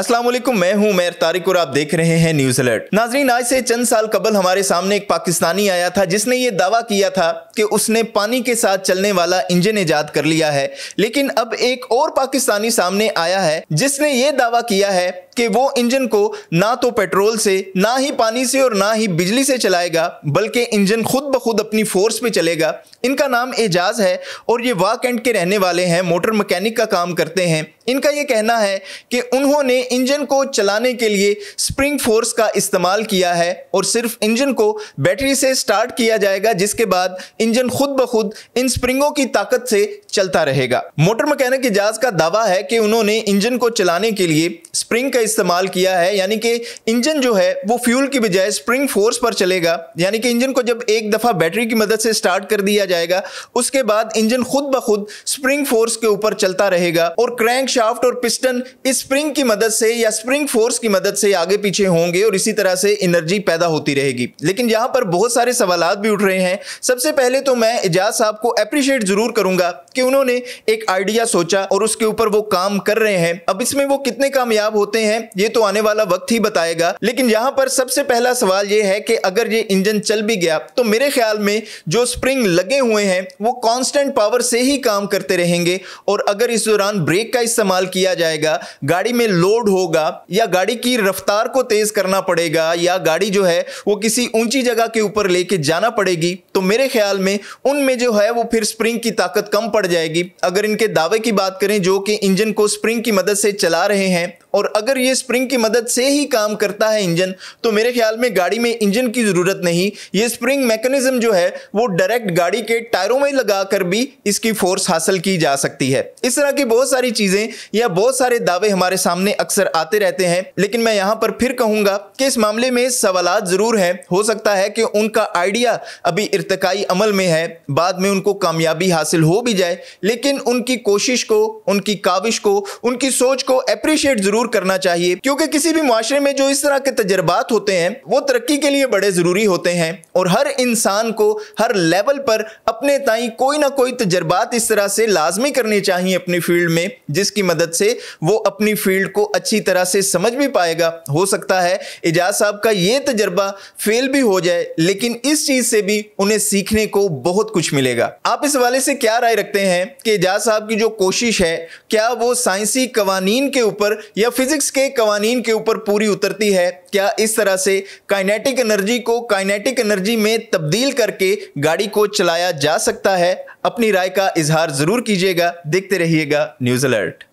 असलम मैं हूं मैर तारिक और आप देख रहे हैं न्यूज अलर्ट नाजरीन आज से चंद साल कबल हमारे सामने एक पाकिस्तानी आया था जिसने ये दावा किया था कि उसने पानी के साथ चलने वाला इंजन ईजाद कर लिया है लेकिन अब एक और पाकिस्तानी सामने आया है जिसने ये दावा किया है कि वो इंजन को ना तो पेट्रोल से ना ही पानी से और ना ही बिजली से चलाएगा बल्कि इंजन खुद ब खुद अपनी फोर्स पे चलेगा इनका नाम एजाज है और ये वाक एंड के रहने वाले हैं मोटर मैकेनिक का काम करते हैं इनका ये कहना है कि उन्होंने इंजन को चलाने के लिए स्प्रिंग फोर्स का इस्तेमाल किया है और सिर्फ इंजन को बैटरी से स्टार्ट किया जाएगा जिसके बाद इंजन खुद ब खुद इन स्प्रिंगों की ताकत से चलता रहेगा मोटर मैकेनिक एजाज का दावा है कि उन्होंने इंजन को चलाने के लिए स्प्रिंग का इस्तेमाल किया है यानी कि इंजन जो है वो फ्यूल की बजाय स्प्रिंग फोर्स पर चलेगा यानी कि इंजन को जब एक दफ़ा बैटरी की मदद से स्टार्ट कर दिया जाएगा उसके बाद इंजन खुद ब खुद स्प्रिंग फोर्स के ऊपर चलता रहेगा और क्रैंक शाफ्ट और पिस्टन इस स्प्रिंग की मदद से या स्प्रिंग फोर्स की मदद से आगे पीछे होंगे और इसी तरह से एनर्जी पैदा होती रहेगी लेकिन यहाँ पर बहुत सारे सवाल भी उठ रहे हैं सबसे पहले तो मैं एजाज साहब को अप्रिशिएट जरूर करूंगा कि उन्होंने एक आइडिया सोचा और उसके ऊपर वो काम कर रहे हैं अब इसमें वो कितने कामयाब होते हैं हैं ये तो आने वाला वक्त ही बताएगा लेकिन यहाँ पर सबसे पहला सवाल ये है कि अगर ये इंजन चल भी गया तो मेरे ख्याल में जो स्प्रिंग लगे हुए हैं वो कॉन्स्टेंट पावर से ही काम करते रहेंगे और अगर इस दौरान ब्रेक का इस्तेमाल किया जाएगा गाड़ी में लोड होगा या गाड़ी की रफ्तार को तेज करना पड़ेगा या गाड़ी जो है वो किसी ऊंची जगह के ऊपर लेके जाना पड़ेगी तो मेरे ख्याल में उनमें जो है वो फिर स्प्रिंग की ताकत कम पड़ जाएगी अगर इनके दावे की बात करें जो कि इंजन को स्प्रिंग की मदद से चला रहे हैं और अगर ये स्प्रिंग की मदद से ही काम करता है इंजन तो मेरे ख्याल में गाड़ी में इंजन की ज़रूरत नहीं ये स्प्रिंग मैकेनिज्म जो है वो डायरेक्ट गाड़ी के टायरों में लगा कर भी इसकी फोर्स हासिल की जा सकती है इस तरह की बहुत सारी चीज़ें या बहुत सारे दावे हमारे सामने अक्सर आते रहते हैं लेकिन मैं यहाँ पर फिर कहूँगा कि इस मामले में सवाल ज़रूर हैं हो सकता है कि उनका आइडिया अभी इरतकाई अमल में है बाद में उनको कामयाबी हासिल हो भी जाए लेकिन उनकी कोशिश को उनकी काविश को उनकी सोच को अप्रिशिएट ज़रूर करना चाहिए चाहिए क्योंकि किसी भी माशरे में जो इस तरह के तजर्बात होते हैं वो तरक्की के लिए बड़े ज़रूरी होते हैं और हर इंसान को हर लेवल पर अपने ताई कोई ना कोई तजर्बात इस तरह से लाजमी करने चाहिए अपनी फील्ड में जिसकी मदद से वो अपनी फील्ड को अच्छी तरह से समझ भी पाएगा हो सकता है एजाज साहब का ये तजर्बा फेल भी हो जाए लेकिन इस चीज़ से भी उन्हें सीखने को बहुत कुछ मिलेगा आप इस वाले से क्या राय रखते हैं कि एजाज साहब की जो कोशिश है क्या वो साइंसी कवानीन के ऊपर या फिजिक्स के के कवानीन के ऊपर पूरी उतरती है क्या इस तरह से काइनेटिक एनर्जी को काइनेटिक एनर्जी में तब्दील करके गाड़ी को चलाया जा सकता है अपनी राय का इजहार जरूर कीजिएगा देखते रहिएगा न्यूज अलर्ट